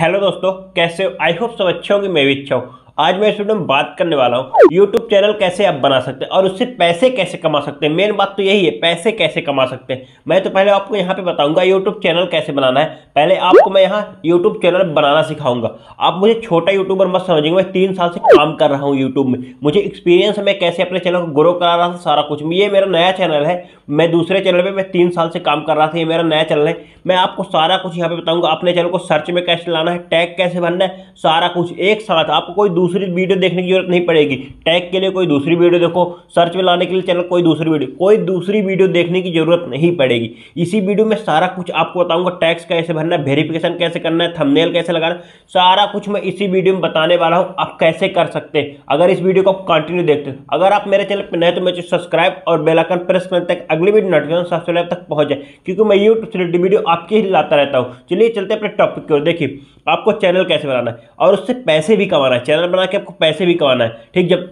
hello दोस्तों कैसे हो आई होप सब अच्छे होंगे मैं भी अच्छा हूँ आज मैं इस वीडियो में बात करने वाला हूँ यूट्यूब चैनल कैसे आप बना सकते हैं और उससे पैसे कैसे कमा सकते हैं मेन बात तो यही है पैसे कैसे कमा सकते हैं मैं तो पहले आपको यहाँ पे बताऊंगा यूट्यूब चैनल कैसे बनाना है पहले आपको मैं यहाँ यूट्यूब चैनल बनाना सिखाऊंगा आप मुझे छोटा यूट्यूबर मत समझेंगे मैं तीन साल से काम कर रहा हूँ यूट्यूब में मुझे एक्सपीरियंस है मैं कैसे अपने चैनल को ग्रो करा रहा था सारा कुछ ये मेरा नया चैनल है मैं दूसरे चैनल पर मैं तीन साल से काम कर रहा था ये मेरा नया चैनल है मैं आपको सारा कुछ यहाँ पे बताऊंगा अपने चैनल को सर्च में कैसे लाना है टैग कैसे बनना है सारा कुछ एक साथ आपको कोई दूसरी वीडियो देखने की जरूरत नहीं पड़ेगी टैग के लिए कोई दूसरी वीडियो देखो सर्च में लाने के लिए चैनल कोई दूसरी वीडियो कोई दूसरी वीडियो देखने की जरूरत नहीं पड़ेगी इसी वीडियो में सारा कुछ आपको बताऊंगा टैक्स कैसे भरना है वेरीफिकेशन कैसे करना है थमनेल कैसे लगाना सारा कुछ मैं इसी वीडियो में बताने वाला हूँ आप कैसे कर सकते हैं अगर इस वीडियो को आप कंटिन्यू देखते हैं अगर आप मेरे चैनल पर नए तो मेरे सब्सक्राइब और बेलाइकन प्रेस करने तक अगली वीडियो नोटिफिकेशन सबसे तक पहुंच जाए क्योंकि मैं यूट्यूब से रिलेटेड वीडियो आपके ही लाता रहता हूँ चलिए चलते अपने टॉपिक की ओर देखिए आपको चैनल कैसे बनाना है और उससे पैसे भी कमाना है चैनल बना के आपको पैसे भी कमाना है ठीक जब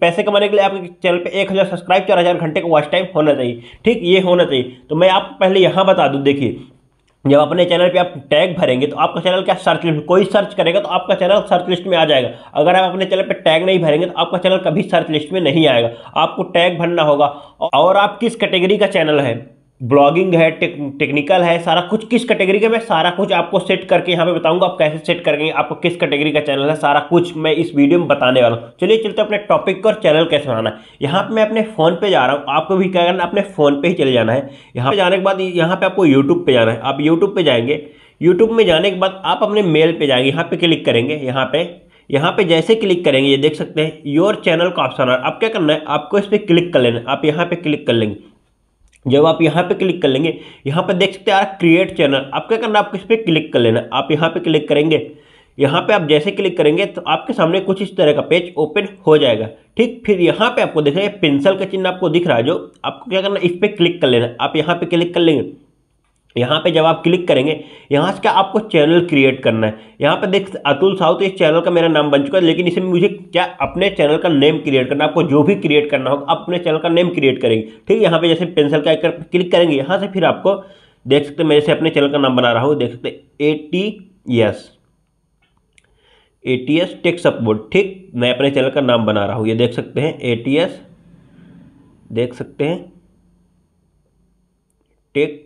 पैसे कमाने के लिए आपके चैनल पे एक हज़ार सब्सक्राइब चार हज़ार घंटे का वॉच टाइम होना चाहिए ठीक ये होना चाहिए तो मैं आपको पहले यहाँ बता दूँ देखिए जब अपने चैनल पे आप टैग भरेंगे तो आपका चैनल क्या सर्च लिस्ट कोई सर्च करेगा तो आपका चैनल सर्च लिस्ट में आ जाएगा अगर आप अपने चैनल पे टैग नहीं भरेंगे तो आपका चैनल कभी सर्च लिस्ट में नहीं आएगा आपको टैग भरना होगा और आप किस कैटेगरी का चैनल है ब्लॉगिंग है टेक, टेक्निकल है सारा कुछ किस कैटेगरी का मैं सारा कुछ आपको सेट करके यहाँ पे बताऊंगा आप कैसे सेट करेंगे आपको किस कैटेगरी का चैनल है सारा कुछ मैं इस वीडियो में बताने वाला हूँ चलिए चलते अपने टॉपिक और चैनल कैसे बनाना है यहाँ पे मैं अपने फ़ोन पे जा रहा हूँ आपको भी क्या करना अपने फ़ोन पे ही चले जाना है यहाँ पे जाने के बाद यहाँ पे आपको यूट्यूब पे जाना है आप यूट्यूब पे जाएंगे यूट्यूब में जाने के बाद आप अपने मेल पे जाएंगे यहाँ पे क्लिक करेंगे यहाँ पे यहाँ पे जैसे क्लिक करेंगे ये देख सकते हैं योर चैनल का ऑप्शन आ रहा है आप क्या करना है आपको इस पर क्लिक कर लेना आप यहाँ पे क्लिक कर लेंगे जब आप यहाँ पे क्लिक कर लेंगे यहाँ पे देख सकते हैं यार क्रिएट चैनल आप क्या करना आप किस पे क्लिक कर लेना आप यहाँ पे क्लिक करेंगे यहाँ पे आप जैसे क्लिक करेंगे तो आपके सामने कुछ इस तरह का पेज ओपन हो जाएगा ठीक फिर यहाँ पे आपको देख रहे हैं पेंसिल का चिन्ह आपको दिख रहा है जो आपको क्या करना इस पर क्लिक कर लेना आप यहाँ पर क्लिक कर लेंगे यहाँ पे जब आप क्लिक करेंगे यहाँ से क्या आपको चैनल क्रिएट करना है यहाँ पे देख अतुल साउथ तो इस चैनल का मेरा नाम बन चुका है लेकिन इसे मुझे क्या अपने चैनल का नेम क्रिएट करना है आपको जो भी क्रिएट करना होगा अपने चैनल का नेम क्रिएट करेंगे ठीक यहाँ पे जैसे पेंसिल का कर, क्लिक करेंगे यहाँ से फिर आपको देख सकते मैं जैसे अपने चैनल का नाम बना रहा हूँ देख सकते A T S A T S tech support ठीक मैं अपने चैनल का नाम बना रहा हूँ ये देख सकते हैं ए टी एस देख सकते हैं टेक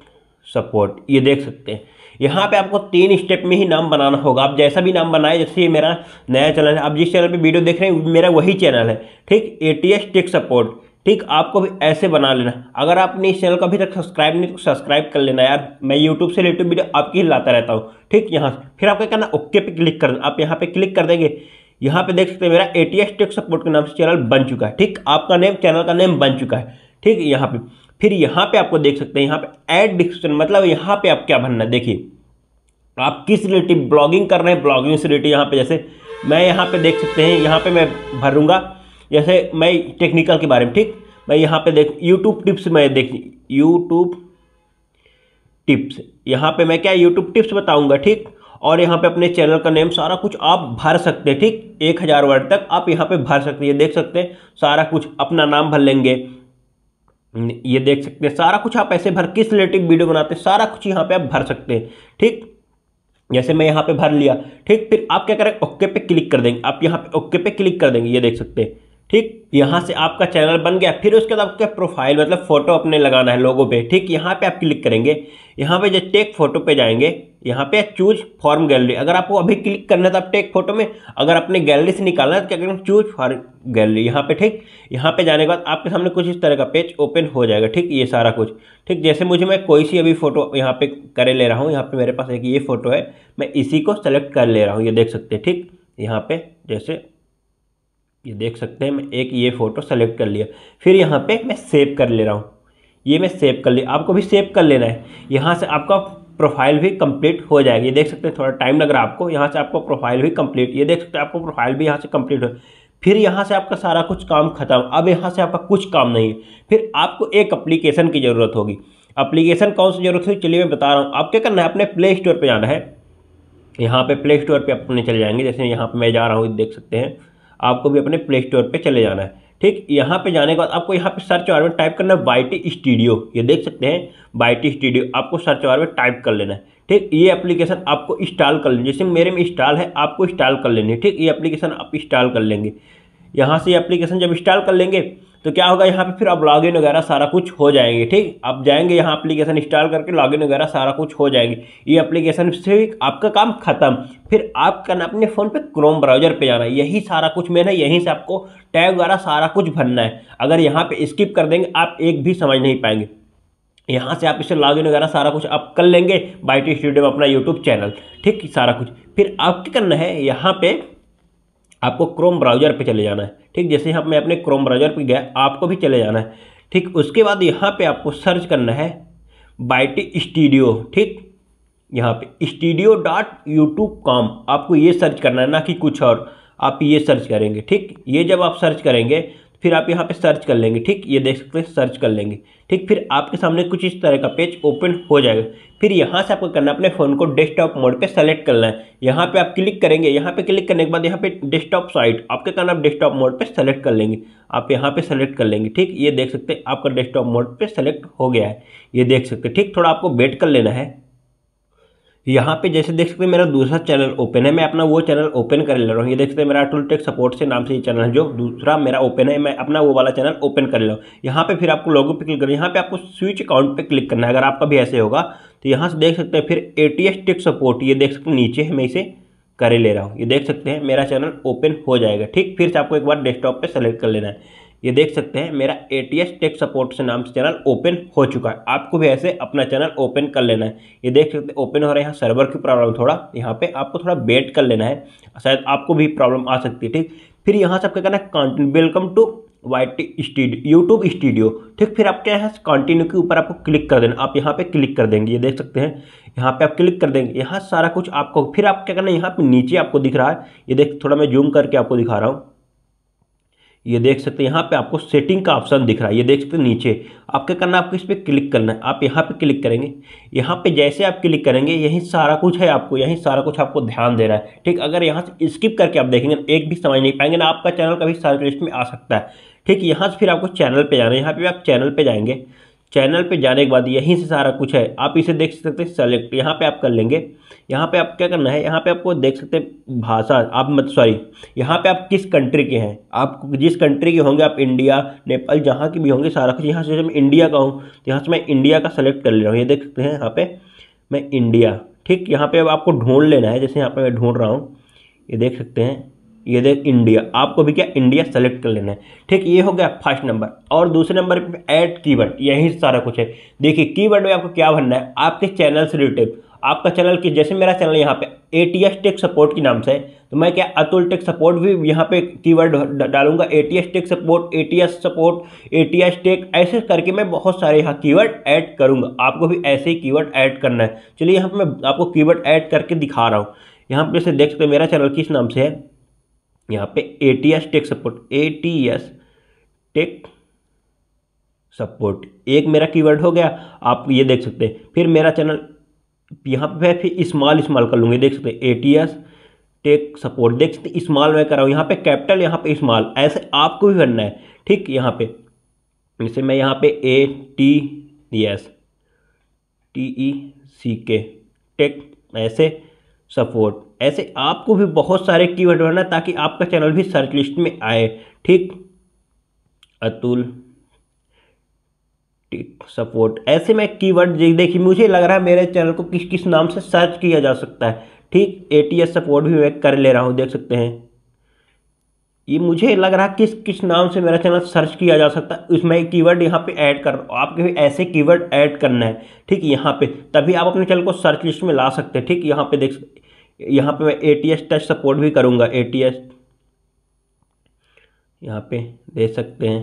सपोर्ट ये देख सकते हैं यहाँ पे आपको तीन स्टेप में ही नाम बनाना होगा आप जैसा भी नाम बनाए जैसे ये मेरा नया चैनल है आप जिस चैनल पे वीडियो देख रहे हैं मेरा वही चैनल है ठीक A T S tech support ठीक आपको भी ऐसे बना लेना अगर आपने इस चैनल को अभी तक सब्सक्राइब नहीं तो सब्सक्राइब कर लेना यार मैं यूट्यूब से रिलेटेड वीडियो आपकी ही लाता रहता हूँ ठीक यहाँ से फिर आपको कहना ओके पे क्लिक कर आप यहाँ पे क्लिक कर देंगे यहाँ पे देख सकते हैं मेरा A T S tech support के नाम से चैनल बन चुका है ठीक आपका नेम चैनल का नेम बन चुका है ठीक यहाँ पर फिर यहाँ पे आपको देख सकते हैं यहाँ पे एड डिस्क्रिप्शन मतलब यहाँ पे आप क्या भरना देखिए आप किस रिलेटिव ब्लॉगिंग कर रहे हैं ब्लॉगिंग से रिलेटिव यहाँ पे जैसे मैं यहाँ पे देख सकते हैं यहाँ पे मैं भरूंगा जैसे मैं टेक्निकल के बारे में ठीक मैं यहाँ पे देख यूट्यूब टिप्स मैं देख यूट्यूब टिप्स यहाँ पर मैं क्या यूट्यूब टिप्स बताऊँगा ठीक और यहाँ पे अपने चैनल का नेम सारा कुछ आप भर सकते हैं ठीक एक हज़ार वर्ड तक आप यहाँ पे भर सकते हैं देख सकते हैं सारा कुछ अपना नाम भर लेंगे हम्म, ये देख सकते हैं सारा कुछ आप ऐसे भर किस रिलेटिव वीडियो बनाते हैं सारा कुछ यहाँ पे आप भर सकते हैं ठीक जैसे मैं यहाँ पे भर लिया ठीक फिर आप क्या करें ओके पे क्लिक कर देंगे आप यहाँ पे ओके पे क्लिक कर देंगे ये देख सकते हैं ठीक यहाँ से आपका चैनल बन गया फिर उसके बाद आपका प्रोफाइल मतलब फोटो अपने लगाना है लोगों पे ठीक यहाँ पे आप क्लिक करेंगे यहाँ पे जो टेक फोटो पे जाएंगे यहाँ पे चूज फॉर्म गैलरी अगर आपको अभी क्लिक करना है तो आप टेक फोटो में अगर अपने गैलरी से निकालना है तो क्या करेंगे चूज फॉर्म गैलरी यहाँ पे ठीक यहाँ पे जाने के बाद आपके सामने कुछ इस तरह का पेज ओपन हो जाएगा ठीक ये सारा कुछ ठीक जैसे मुझे मैं कोई सी अभी फोटो यहाँ पे करे ले रहा हूँ यहाँ पे मेरे पास एक ये फोटो है मैं इसी को सेलेक्ट कर ले रहा हूँ ये देख सकते हैं ठीक यहाँ पे जैसे ये देख सकते हैं मैं एक ये फ़ोटो सेलेक्ट कर लिया फिर यहाँ पे मैं सेव कर ले रहा हूँ ये मैं सेव कर लिया आपको भी सेव कर लेना है यहाँ से आपका प्रोफाइल भी कंप्लीट हो जाएगी ये देख सकते हैं थोड़ा टाइम लग रहा है आपको यहाँ से आपको प्रोफाइल भी कंप्लीट ये देख सकते हैं आपको प्रोफाइल भी यहाँ से कम्प्लीट हो फिर यहाँ से आपका सारा कुछ काम खत्म अब यहाँ से आपका कुछ काम नहीं है फिर आपको एक अप्लीकेशन की ज़रूरत होगी अप्लीकेशन कौन सी ज़रूरत होगी चलिए मैं बता रहा हूँ आप क्या करना है अपने प्ले स्टोर पर जाना है यहाँ पे प्ले स्टोर पे अपने चले जाएंगे जैसे यहाँ पे मैं जा रहा हूँ देख सकते हैं आपको भी अपने प्ले स्टोर पर चले जाना है ठीक यहाँ पे जाने के बाद आपको यहाँ पे सर्च बार में टाइप करना है वाई स्टूडियो ये देख सकते हैं वाई स्टूडियो आपको सर्च बार में टाइप कर लेना है ठीक ये एप्लीकेशन आपको इंस्टॉल कर लेना जैसे मेरे में इंस्टॉल है आपको इंस्टॉल कर लेनी है ठीक ये एप्लीकेशन आप इंस्टॉल कर लेंगे यहाँ से एप्लीकेशन जब इंस्टॉल कर लेंगे तो क्या होगा यहाँ पे फिर आप लॉगिन वगैरह सारा कुछ हो जाएंगे ठीक आप जाएंगे यहाँ एप्लीकेशन इंस्टॉल करके लॉगिन वगैरह सारा कुछ हो जाएंगे ये एप्लीकेशन से आपका काम खत्म फिर आप करना अपने फ़ोन पे क्रोम ब्राउजर पे जाना है यही सारा कुछ मेन है यहीं से आपको टैग वगैरह सारा कुछ भरना है अगर यहाँ पर स्किप कर देंगे आप एक भी समझ नहीं पाएंगे यहाँ से आप इसे लॉगिन वगैरह सारा कुछ आप कर लेंगे बाइटी स्टूडियो में अपना यूट्यूब चैनल ठीक सारा कुछ फिर आप क्या करना है यहाँ पर आपको क्रोम ब्राउज़र पे चले जाना है ठीक जैसे यहाँ मैं अपने क्रोम ब्राउज़र पे गया आपको भी चले जाना है ठीक उसके बाद यहाँ पे आपको सर्च करना है बाइटी स्टूडियो ठीक यहाँ पे स्टूडियो डॉट यूट्यूब कॉम आपको ये सर्च करना है ना कि कुछ और आप ये सर्च करेंगे ठीक ये जब आप सर्च करेंगे फिर आप यहाँ पे सर्च कर लेंगे ठीक ये देख सकते हैं सर्च कर लेंगे ठीक फिर आपके सामने कुछ इस तरह का पेज ओपन हो जाएगा फिर यहाँ से आपको करना अपने फ़ोन को डेस्कटॉप मोड पे सेलेक्ट करना है यहाँ पे आप क्लिक करेंगे यहाँ पे क्लिक करने के बाद यहाँ पे डेस्कटॉप साइट आपके करना आप डेस्कटॉप मोड पे सेलेक्ट कर लेंगे आप यहाँ पे सेलेक्ट कर लेंगे ठीक ये देख सकते हैं आपका डेस्कटॉप मोड पे सेलेक्ट हो गया है ये देख सकते ठीक थोड़ा आपको वेट कर लेना है यहाँ पे जैसे देख सकते हैं मेरा दूसरा चैनल ओपन है मैं अपना वो चैनल ओपन कर ले रहा हूँ ये देख सकते हैं मेरा टूल टेक सपोर्ट से नाम से ये चैनल है जो दूसरा मेरा ओपन है मैं अपना वो वाला चैनल ओपन कर ले रहा हूँ यहाँ पे फिर आपको लॉगिन पे क्लिक करना है यहाँ पे आपको स्विच अकाउंट पे क्लिक करना है अगर आपका भी ऐसे होगा तो यहाँ से देख सकते हैं फिर ए टेक सपोर्ट ये देख सकते हैं नीचे है मैं इसे कर ले रहा हूँ ये देख सकते हैं मेरा चैनल ओपन हो जाएगा ठीक फिर से आपको एक बार डेस्कटॉप पर सेलेक्ट कर लेना है ये देख सकते हैं मेरा A T S tech support से नाम से चैनल ओपन हो चुका है आपको भी ऐसे अपना चैनल ओपन कर लेना है ये देख सकते हैं ओपन हो रहा है यहाँ सर्वर की प्रॉब्लम थोड़ा यहाँ पे आपको थोड़ा वेट कर लेना है शायद आपको भी प्रॉब्लम आ सकती है ठीक फिर यहाँ से आपका कहना है welcome to Y T studio YouTube studio ठीक फिर आपके है कंटिन्यू के ऊपर आपको क्लिक कर देना आप यहाँ पे क्लिक कर देंगे ये देख सकते हैं यहाँ पे आप क्लिक कर देंगे यहाँ सारा कुछ आपको फिर आप क्या करना है यहाँ पे नीचे आपको दिख रहा है ये देख थोड़ा मैं जूम करके आपको दिखा रहा हूँ ये देख सकते हैं यहाँ पे आपको सेटिंग का ऑप्शन दिख रहा है ये देख सकते हैं नीचे आप क्या करना है आपको इस पर क्लिक करना है आप यहाँ पे क्लिक करेंगे यहाँ पे जैसे आप क्लिक करेंगे यही सारा कुछ है आपको यही सारा कुछ आपको ध्यान देना है ठीक अगर यहाँ से स्किप करके आप देखेंगे एक भी समझ नहीं पाएंगे ना आपका चैनल कभी सारे लिस्ट में आ सकता है ठीक यहाँ से फिर आपको चैनल पर जाना है यहाँ पर आप चैनल पर जाएंगे चैनल पे जाने के बाद यहीं से सारा कुछ है आप इसे देख सकते हैं सेलेक्ट यहाँ पे आप कर लेंगे यहाँ पे आप क्या करना है यहाँ पे आपको देख सकते हैं भाषा आप मत सॉरी यहाँ पे आप किस कंट्री के हैं आप जिस कंट्री के होंगे आप इंडिया नेपाल जहाँ के भी होंगे सारा कुछ यहाँ से मैं इंडिया का हूँ तो यहाँ से मैं इंडिया का सेलेक्ट कर ले रहा हूँ ये देख सकते हैं यहाँ पर मैं इंडिया ठीक यहाँ पर आपको ढूंढ लेना है जैसे यहाँ पर मैं ढूंढ रहा हूँ ये देख सकते हैं ये देख इंडिया आपको भी क्या इंडिया सेलेक्ट कर लेना है ठीक ये हो गया फर्स्ट नंबर और दूसरे नंबर पे ऐड कीवर्ड यही सारा कुछ है देखिए कीवर्ड में आपको क्या भरना है आपके चैनल से रिलेटेड आपका चैनल की जैसे मेरा चैनल यहाँ पे A T S tech support के नाम से है तो मैं क्या अतुल टेक सपोर्ट भी यहाँ पे कीवर्ड डालूंगा A T S tech support A T S support A T S tech ऐसे करके मैं बहुत सारे यहाँ कीवर्ड ऐड करूँगा आपको भी ऐसे ही कीवर्ड ऐड करना है चलिए यहाँ पे मैं आपको कीवर्ड ऐड करके दिखा रहा हूँ यहाँ पे जैसे देख सकते मेरा चैनल किस नाम से है यहाँ पे A T S tech support A T S tech support एक मेरा कीवर्ड हो गया आप ये देख सकते हैं फिर मेरा चैनल यहाँ पे फिर स्मॉल स्मॉल कर लूँगी देख सकते हैं A T S tech support देख सकते स्मॉल रहा कराऊँ यहाँ पे कैपिटल यहाँ पे स्मॉल ऐसे आपको भी करना है ठीक यहाँ पे जैसे मैं यहाँ पे A T S T E C के टेक ऐसे सपोर्ट ऐसे आपको भी बहुत सारे कीवर्ड भरना ताकि आपका चैनल भी सर्च लिस्ट में आए ठीक अतुल ठीक सपोर्ट ऐसे में कीवर्ड देखिए मुझे लग रहा है मेरे चैनल को किस किस नाम से सर्च किया जा सकता है ठीक एस सपोर्ट भी मैं कर ले रहा हूँ देख सकते हैं ये मुझे लग रहा है किस किस नाम से मेरा चैनल सर्च किया जा सकता है उसमें कीवर्ड यहाँ पे ऐड कर रहा हूँ आपके भी ऐसे कीवर्ड ऐड करना है ठीक यहाँ पे तभी आप अपने चैनल को सर्च लिस्ट में ला सकते हैं ठीक यहाँ पे देख सकते यहाँ पे मैं A T S touch support भी करूँगा ए टी एस यहाँ पे दे सकते हैं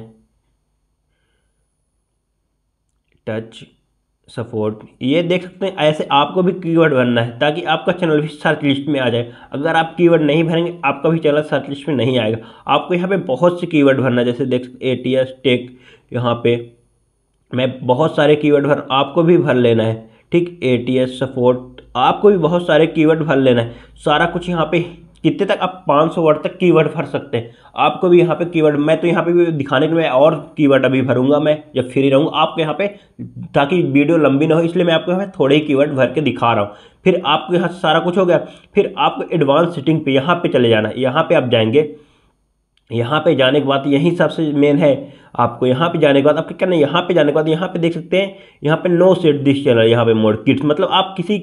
टच सपोर्ट ये देख सकते हैं ऐसे आपको भी कीवर्ड भरना है ताकि आपका चैनल भी सर्च लिस्ट में आ जाए अगर आप कीवर्ड नहीं भरेंगे आपका भी चैनल सर्च लिस्ट में नहीं आएगा आपको यहाँ पे बहुत से कीवर्ड भरना है जैसे देख सकते ए टी एस टेक यहाँ पे मैं बहुत सारे कीवर्ड भर आपको भी भर लेना है ठीक ए टी एस सपोर्ट आपको भी बहुत सारे कीवर्ड भर लेना है सारा कुछ यहाँ पे कितने तक आप 500 वर्ड तक कीवर्ड भर सकते हैं आपको भी यहाँ पे कीवर्ड मैं तो यहाँ पे भी दिखाने के मैं और कीवर्ड अभी भरूंगा मैं जब फ्री रहूँगा आपको यहाँ पे ताकि वीडियो लंबी ना हो इसलिए मैं आपको यहाँ पे थोड़े ही कीवर्ड भर के दिखा रहा हूँ फिर आपके यहाँ सारा कुछ हो गया फिर आपको एडवांस सेटिंग पे यहाँ पे चले जाना है यहाँ पर आप जाएंगे यहाँ पे जाने के बाद यही सबसे मेन है आपको यहाँ पे जाने के बाद आपके क्या नहीं यहाँ पे जाने के बाद यहाँ पे देख सकते हैं यहाँ पे नो सेट दिस चैनल यहाँ पे मोड किड्स मतलब आप किसी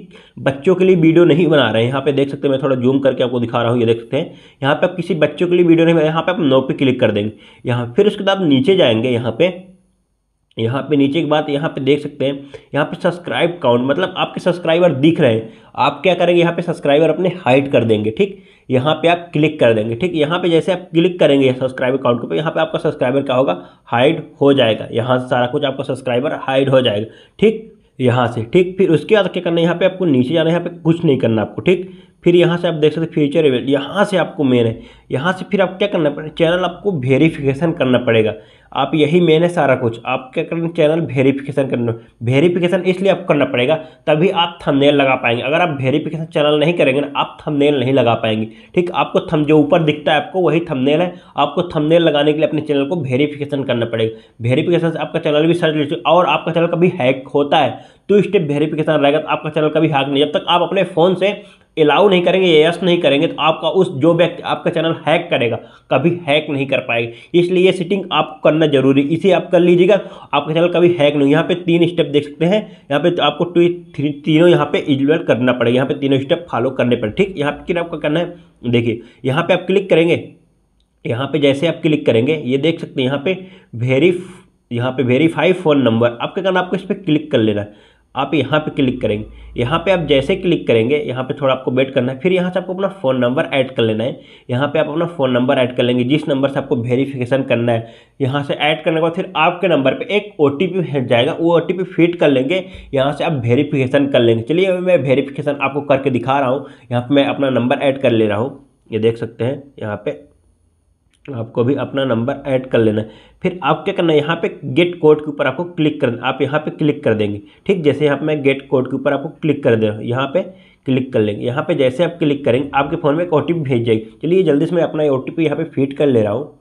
बच्चों के लिए वीडियो नहीं बना रहे हैं यहाँ पे देख सकते हैं मैं थोड़ा जूम करके आपको दिखा रहा हूँ ये देख सकते हैं यहाँ पे आप किसी बच्चों के लिए वीडियो नहीं बना यहाँ पे आप नो पे क्लिक कर देंगे यहाँ फिर उसके बाद नीचे जाएंगे यहाँ पे यहाँ पे नीचे की बात यहाँ पे देख सकते हैं यहाँ पे सब्सक्राइब काउंट मतलब आपके सब्सक्राइबर दिख रहे हैं आप क्या करेंगे यहाँ पे सब्सक्राइबर अपने हाइड कर देंगे ठीक यहाँ पे आप क्लिक कर देंगे ठीक यहाँ पे जैसे आप क्लिक करेंगे सब्सक्राइबर काउंट के ऊपर यहाँ पे आपका सब्सक्राइबर क्या होगा हाइड हो जाएगा यहाँ से सारा कुछ आपका सब्सक्राइबर हाइड हो जाएगा ठीक यहाँ से ठीक फिर उसके बाद क्या करना है यहाँ पे आपको नीचे जाना है यहाँ पे कुछ नहीं करना आपको ठीक फिर यहाँ से आप देख सकते फ्यूचर इवेंट यहाँ से आपको मेन है यहाँ से फिर आप क्या करना पड़ेगा चैनल आपको वेरीफिकेशन करना पड़ेगा आप यही मेन है सारा कुछ आप क्या करना चैनल वेरीफिकेशन करना वेरीफिकेशन इसलिए आपको करना पड़ेगा तभी आप थंबनेल लगा पाएंगे अगर आप वेरीफिकेशन चैनल नहीं करेंगे ना आप थंबनेल नहीं लगा पाएंगे ठीक आपको थम जो ऊपर दिखता है आपको वही थंबनेल है आपको थंबनेल लगाने के लिए अपने चैनल को वेरीफिकेशन करना पड़ेगा वेरीफिकेशन से आपका चैनल भी सर्च और आपका चैनल कभी हैक होता है तो स्टेप वेरीफिकेशन रहेगा तो आपका चैनल कभी हैक नहीं जब तक आप अपने फ़ोन से अलाउ नहीं करेंगे यस नहीं करेंगे तो आपका उस जो व्यक्ति आपका चैनल हैक करेगा कभी हैक नहीं कर पाएगा इसलिए ये सेटिंग आपको करना जरूरी इसे आप कर लीजिएगा आपका चैनल कभी हैक नहीं यहाँ पे तीन स्टेप देख सकते हैं यहाँ पे तो आपको टू थ्री तीनों यहाँ पे इजलवेट करना पड़ेगा यहाँ पे तीनों स्टेप फॉलो करने पड़े ठीक यहाँ पे आपका करना है देखिए यहाँ पे आप क्लिक करेंगे यहाँ पे जैसे आप क्लिक करेंगे ये देख सकते हैं यहाँ पे वेरी यहाँ पे वेरीफाई फ़ोन नंबर आपका कारण आपको इस पर क्लिक कर लेना है आप यहाँ पे क्लिक करेंगे यहाँ पे आप जैसे क्लिक करेंगे यहाँ पे थोड़ा आपको वेट करना है फिर यहाँ से आपको अपना फ़ोन नंबर ऐड कर लेना है यहाँ पे आप अपना फ़ोन नंबर ऐड कर लेंगे जिस नंबर से आपको वेरीफिकेशन करना है यहाँ से ऐड करने के बाद फिर आपके नंबर पे एक ओ टी जाएगा वो ओ टी फिट कर लेंगे यहाँ से आप वेरीफिकेशन कर लेंगे चलिए मैं वेरीफिकेशन आपको करके दिखा रहा हूँ यहाँ पर मैं अपना नंबर ऐड कर ले रहा हूँ ये देख सकते हैं यहाँ पर आपको भी अपना नंबर ऐड कर लेना है फिर आप क्या करना है यहाँ पे गेट कोड के ऊपर आपको क्लिक कर आप यहाँ पे क्लिक कर देंगे ठीक जैसे यहाँ पे मैं गेट कोड के ऊपर आपको क्लिक कर दे रहा हूँ यहाँ पे क्लिक कर लेंगे यहाँ पे जैसे आप क्लिक करेंगे आपके फ़ोन में एक ओ भेज जाएगी चलिए जल्दी से मैं अपना ओ टी यहाँ पर फीड कर ले रहा हूँ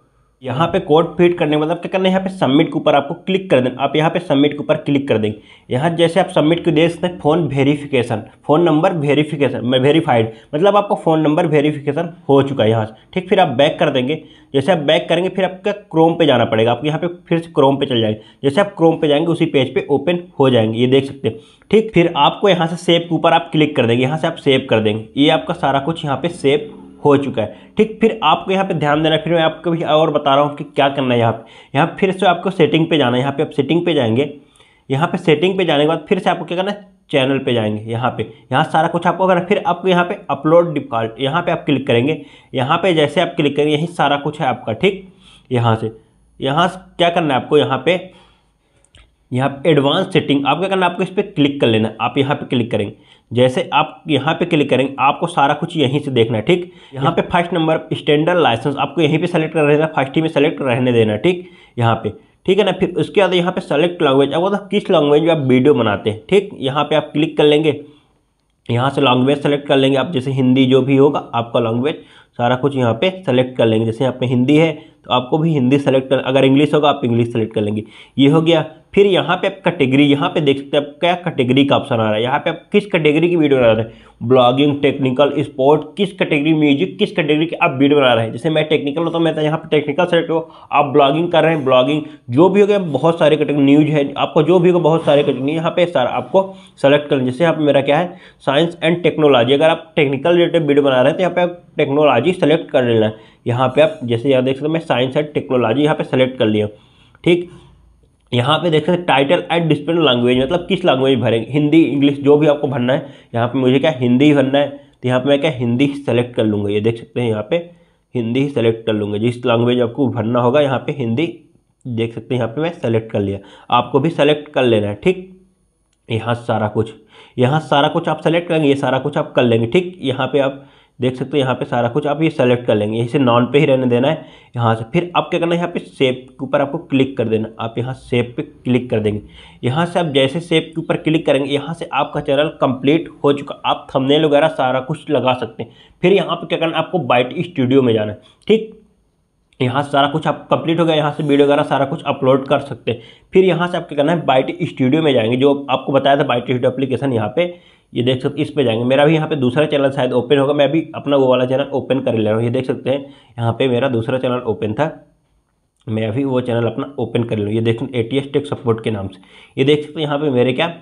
यहाँ पे कोड फिट करने मतलब क्या करना है यहाँ पे सबमिट के ऊपर आपको क्लिक कर देना आप यहाँ पे सबमिट के ऊपर क्लिक कर देंगे यहाँ जैसे आप सबमिट को देख सकते हैं phone verification phone number verification verified मतलब आपका फ़ोन नंबर वेरीफिकेशन हो चुका है यहाँ से ठीक फिर आप बैक कर देंगे जैसे आप बैक करेंगे फिर आपका क्रोम पर जाना पड़ेगा आपको यहाँ पे फिर से क्रोम पर चल जाएंगे जैसे आप क्रोम पर जाएंगे उसी पेज पर ओपन हो जाएंगे ये देख सकते हैं ठीक फिर आपको यहाँ से सेव के ऊपर आप क्लिक कर देंगे यहाँ से आप सेव कर देंगे ये आपका सारा कुछ यहाँ पे सेव हो चुका है ठीक फिर आपको यहाँ पे ध्यान देना फिर मैं आपको भी और बता रहा हूँ कि क्या करना है यहाँ पे यहाँ फिर से आपको सेटिंग पे जाना है यहाँ पे आप सेटिंग पे जाएंगे यहाँ पे सेटिंग पे जाने के बाद फिर से आपको क्या करना है चैनल पे जाएंगे यहाँ पे यहाँ सारा कुछ आपको करना फिर आपको यहाँ पे अपलोड डिफॉल्ट यहाँ पे आप क्लिक करेंगे यहाँ पे जैसे आप क्लिक करेंगे यही सारा कुछ है आपका ठीक यहाँ से यहाँ क्या करना है आपको यहाँ पे यहाँ पे एडवांस सेटिंग आप क्या करना है आपको इस पर क्लिक कर लेना आप यहाँ पे क्लिक करेंगे जैसे आप यहाँ पे क्लिक करेंगे आपको सारा कुछ यहीं से देखना है ठीक यहाँ पे फर्स्ट नंबर स्टैंडर्ड लाइसेंस आपको यहीं पे सेलेक्ट कर देना फर्स्ट ही में सेलेक्ट रहने देना ठीक यहाँ पे ठीक है ना फिर उसके बाद यहाँ पे सेलेक्ट लैंग्वेज अब तो किस लैंग्वेज में आप वीडियो बनाते हैं ठीक यहाँ पे आप क्लिक कर लेंगे यहाँ से लैंग्वेज सेलेक्ट कर लेंगे आप जैसे हिंदी जो भी होगा आपका लैंग्वेज सारा कुछ यहाँ पे सेलेक्ट कर लेंगे जैसे यहाँ पे हिंदी है तो आपको भी हिंदी सेलेक्ट कर अगर इंग्लिश होगा आप इंग्लिश सेलेक्ट कर लेंगे ये हो गया फिर यहाँ पे आप कैटेगरी यहाँ पे देख सकते हैं आप क्या कैटेगरी का ऑप्शन आ रहा है यहाँ पे आप किस कैटेगरी की वीडियो बना रहे हैं ब्लॉगिंग टेक्निकल स्पोर्ट किस कैटेगरी म्यूजिक किस कैटेगरी की आप वीडियो बना रहे हैं जैसे मैं टेक्निकल होता तो मैं यहाँ पे टेक्निकल सेलेक्ट हो आप ब्लॉगिंग कर रहे हैं ब्लॉगिंग जो भी हो गया बहुत सारे कैटेगरी न्यूज है आपको जो भी होगा बहुत सारे कैटेगरी यहाँ पे सारा आपको सेलेक्ट करना जैसे यहाँ मेरा क्या है साइंस एंड टेक्नोलॉजी अगर आप टेक्निकल रिलेटेड वीडियो बना रहे हैं तो यहाँ पे आप टेक्नोलॉजी सेलेक्ट कर लेना है यहाँ पे आप जैसे यहाँ देख सकते मैं साइंस एंड टेक्नोलॉजी यहाँ पे सेलेक्ट कर लिया ठीक यहाँ पे देख सकते टाइटल एट डिस्प्ले लैंग्वेज मतलब किस लैंग्वेज भरेंगे हिंदी इंग्लिश जो भी आपको भरना है यहाँ पे मुझे क्या हिंदी भरना है तो यहाँ पे मैं क्या हिंदी सेलेक्ट कर लूँगा ये देख सकते हैं यहाँ पे हिंदी ही सेलेक्ट कर लूँगा जिस लैंग्वेज आपको भरना होगा यहाँ पे हिंदी देख सकते हैं यहाँ पर मैं सेलेक्ट कर लिया आपको भी सेलेक्ट कर लेना है ठीक यहाँ सारा कुछ यहाँ सारा कुछ आप सेलेक्ट करेंगे ये सारा कुछ आप कर लेंगे ठीक यहाँ पे आप देख सकते हो यहाँ पे सारा कुछ आप ये सेलेक्ट कर लेंगे इसे नॉन पे ही रहने देना है यहाँ से फिर आप क्या करना है यहाँ पे सेप के ऊपर आपको क्लिक कर देना आप यहाँ सेप पे क्लिक कर देंगे यहाँ से आप जैसे सेप के ऊपर क्लिक करेंगे यहाँ से आपका चैनल कंप्लीट हो चुका आप थंबनेल वगैरह सारा कुछ लगा सकते हैं फिर यहाँ पर क्या करना आपको बाइट स्टूडियो में जाना है ठीक यहाँ से सारा कुछ आप कंप्लीट हो गया यहाँ से वीडियो वगैरह सारा कुछ अपलोड कर सकते हैं फिर यहाँ से आप क्या करना है बाइट स्टूडियो में जाएंगे जो आपको बताया था बाइट स्टूडियो एप्लीकेशन यहाँ पे ये देख सकते इस पे जाएंगे मेरा भी यहाँ पे दूसरा चैनल शायद ओपन होगा मैं भी अपना वो वाला चैनल ओपन कर ले रहा हूँ ये देख सकते हैं यहाँ पे मेरा दूसरा चैनल ओपन था मैं अभी वो चैनल अपना ओपन कर लूँ ये देख A T S tech support के नाम से ये देख सकते हैं यहाँ पे मेरे क्या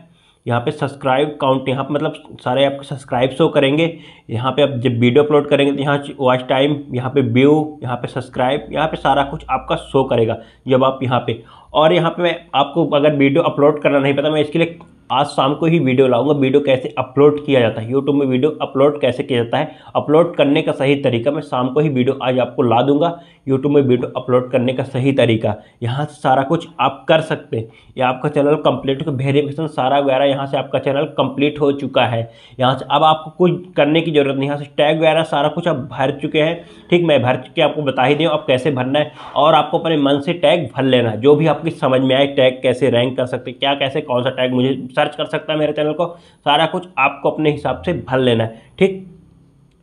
यहाँ पे सब्सक्राइब काउंट यहाँ पर मतलब सारे आपके सब्सक्राइब शो करेंगे यहाँ पे आप जब वीडियो अपलोड करेंगे तो यहाँ वॉच टाइम यहाँ पे व्यू यहाँ पे सब्सक्राइब यहाँ पे सारा कुछ आपका शो करेगा जब आप यहाँ पे और यहाँ पे मैं आपको अगर वीडियो अपलोड करना नहीं पता मैं इसके लिए आज शाम को ही वीडियो लाऊंगा वीडियो कैसे अपलोड किया जाता है यूट्यूब में वीडियो अपलोड कैसे किया जाता है अपलोड करने का सही तरीका मैं शाम को ही वीडियो आज आपको ला दूंगा यूट्यूब में वीडियो अपलोड करने का सही तरीका यहाँ से सारा कुछ आप कर सकते हैं या आपका चैनल कंप्लीट वेरिफिकेशन सारा वगैरह यहाँ से आपका चैनल कंप्लीट हो चुका है यहाँ से अब आपको कुछ करने की ज़रूरत नहीं यहाँ से टैग वगैरह सारा कुछ आप भर चुके हैं ठीक मैं भर चुके आपको बता ही दें आप कैसे भरना है और आपको अपने मन से टैग भर लेना जो भी आपकी समझ में आए टैग कैसे रैंक कर सकते क्या कैसे कौन सा टैग मुझे सर्च कर सकता है मेरे चैनल को सारा कुछ आपको अपने हिसाब से भर लेना है ठीक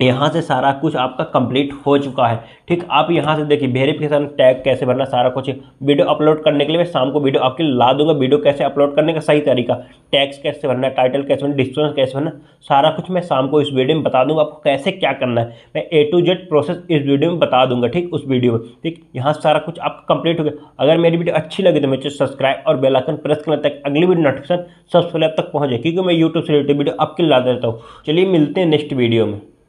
यहाँ से सारा कुछ आपका कंप्लीट हो चुका है ठीक आप यहाँ से देखिए वेरिफिकेशन टैग कैसे भरना सारा कुछ वीडियो अपलोड करने के लिए मैं शाम को वीडियो आपके ला दूंगा वीडियो कैसे अपलोड करने का सही तरीका टैक्स कैसे भरना टाइटल कैसे भरना डिस्क्रिप्शन कैसे भरना सारा कुछ मैं शाम को इस वीडियो में बता दूंगा आपको कैसे क्या करना है मैं ए टू जेड प्रोसेस इस वीडियो में बता दूंगा ठीक उस वीडियो में ठीक यहाँ से सारा कुछ आपका कंप्लीट हो गया अगर मेरी वीडियो अच्छी लगी तो मुझे सब्सक्राइब और बेलाइकन प्रेस करना तक अगली वीडियो नोटिफिकेशन सबसे पहले अब तक पहुँचे क्योंकि मैं यूट्यूब से रिलेटेड वीडियो आपके ला देता हूँ चलिए मिलते हैं नेक्स्ट वीडियो में